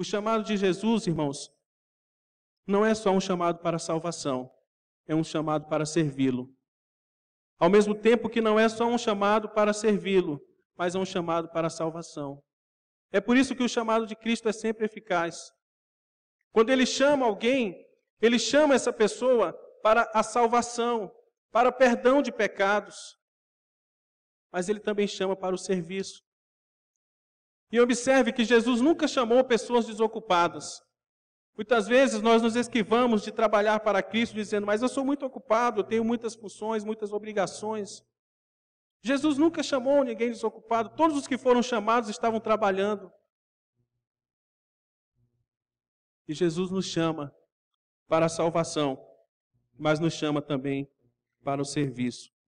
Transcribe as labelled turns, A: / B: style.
A: O chamado de Jesus, irmãos, não é só um chamado para salvação, é um chamado para servi-lo. Ao mesmo tempo que não é só um chamado para servi-lo, mas é um chamado para salvação. É por isso que o chamado de Cristo é sempre eficaz. Quando ele chama alguém, ele chama essa pessoa para a salvação, para perdão de pecados. Mas ele também chama para o serviço. E observe que Jesus nunca chamou pessoas desocupadas. Muitas vezes nós nos esquivamos de trabalhar para Cristo dizendo, mas eu sou muito ocupado, eu tenho muitas funções, muitas obrigações. Jesus nunca chamou ninguém desocupado, todos os que foram chamados estavam trabalhando.
B: E Jesus nos chama
A: para a salvação,
C: mas nos chama também para o serviço.